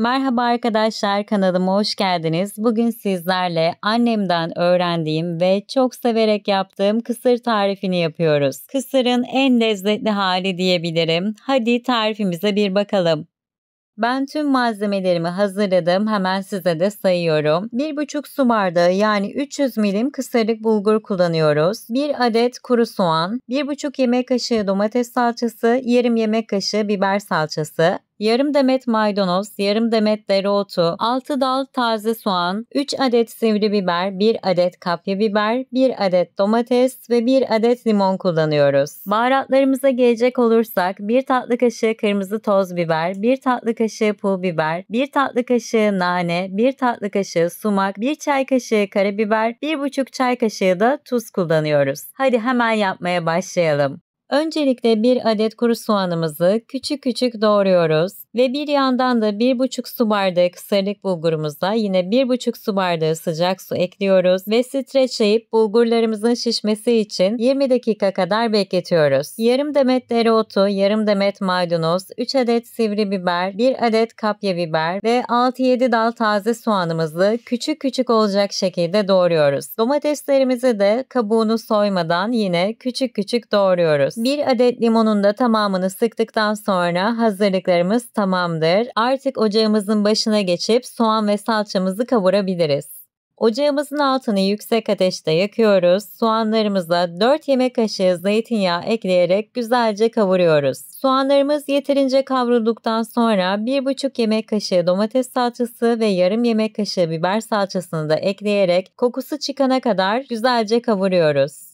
Merhaba arkadaşlar kanalıma hoş geldiniz. Bugün sizlerle annemden öğrendiğim ve çok severek yaptığım kısır tarifini yapıyoruz. Kısırın en lezzetli hali diyebilirim. Hadi tarifimize bir bakalım. Ben tüm malzemelerimi hazırladım. Hemen size de sayıyorum. 1,5 su bardağı yani 300 milim kısırlık bulgur kullanıyoruz. 1 adet kuru soğan, 1,5 yemek kaşığı domates salçası, yarım yemek kaşığı biber salçası, yarım demet maydanoz, yarım demet dereotu, 6 dal taze soğan, 3 adet sivri biber, 1 adet kapya biber, 1 adet domates ve 1 adet limon kullanıyoruz. Baharatlarımıza gelecek olursak 1 tatlı kaşığı kırmızı toz biber, 1 tatlı kaşığı pul biber, 1 tatlı kaşığı nane, 1 tatlı kaşığı sumak, 1 çay kaşığı karabiber, 1,5 çay kaşığı da tuz kullanıyoruz. Hadi hemen yapmaya başlayalım. Öncelikle bir adet kuru soğanımızı küçük küçük doğruyoruz ve bir yandan da 1,5 su bardağı kısırlık bulgurumuza yine 1,5 su bardağı sıcak su ekliyoruz ve streçleyip bulgurlarımızın şişmesi için 20 dakika kadar bekletiyoruz. Yarım demet dereotu, yarım demet maydanoz, 3 adet sivri biber, 1 adet kapya biber ve 6-7 dal taze soğanımızı küçük küçük olacak şekilde doğruyoruz. Domateslerimizi de kabuğunu soymadan yine küçük küçük doğruyoruz. 1 adet limonun da tamamını sıktıktan sonra hazırlıklarımız tamamdır. Artık ocağımızın başına geçip soğan ve salçamızı kavurabiliriz. Ocağımızın altını yüksek ateşte yakıyoruz. Soğanlarımıza 4 yemek kaşığı zeytinyağı ekleyerek güzelce kavuruyoruz. Soğanlarımız yeterince kavrulduktan sonra 1,5 yemek kaşığı domates salçası ve yarım yemek kaşığı biber salçasını da ekleyerek kokusu çıkana kadar güzelce kavuruyoruz.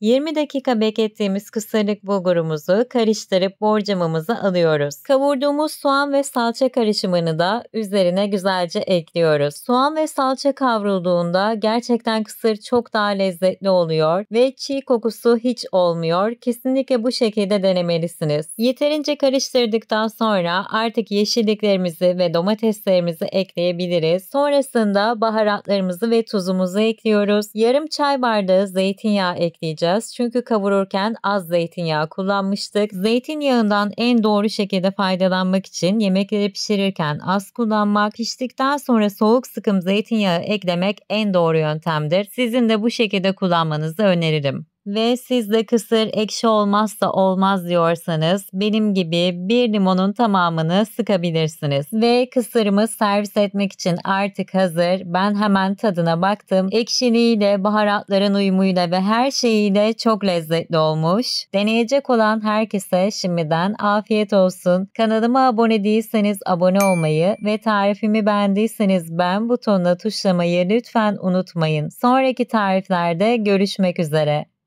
20 dakika beklettiğimiz kısırlık bulgurumuzu karıştırıp borcamımıza alıyoruz. Kavurduğumuz soğan ve salça karışımını da üzerine güzelce ekliyoruz. Soğan ve salça kavrulduğunda gerçekten kısır çok daha lezzetli oluyor ve çiğ kokusu hiç olmuyor. Kesinlikle bu şekilde denemelisiniz. Yeterince karıştırdıktan sonra artık yeşilliklerimizi ve domateslerimizi ekleyebiliriz. Sonrasında baharatlarımızı ve tuzumuzu ekliyoruz. Yarım çay bardağı zeytinyağı ekleyeceğiz kullanacağız. Çünkü kavururken az zeytinyağı kullanmıştık. Zeytinyağından en doğru şekilde faydalanmak için yemekleri pişirirken az kullanmak, piştikten sonra soğuk sıkım zeytinyağı eklemek en doğru yöntemdir. Sizin de bu şekilde kullanmanızı öneririm ve siz de kısır ekşi olmazsa olmaz diyorsanız benim gibi bir limonun tamamını sıkabilirsiniz. Ve kısırımı servis etmek için artık hazır. Ben hemen tadına baktım. Ekşiliğiyle, baharatların uyumuyla ve her şeyiyle çok lezzetli olmuş. Deneyecek olan herkese şimdiden afiyet olsun. Kanalıma abone değilseniz abone olmayı ve tarifimi beğendiyseniz beğen butonuna tuşlamayı lütfen unutmayın. Sonraki tariflerde görüşmek üzere.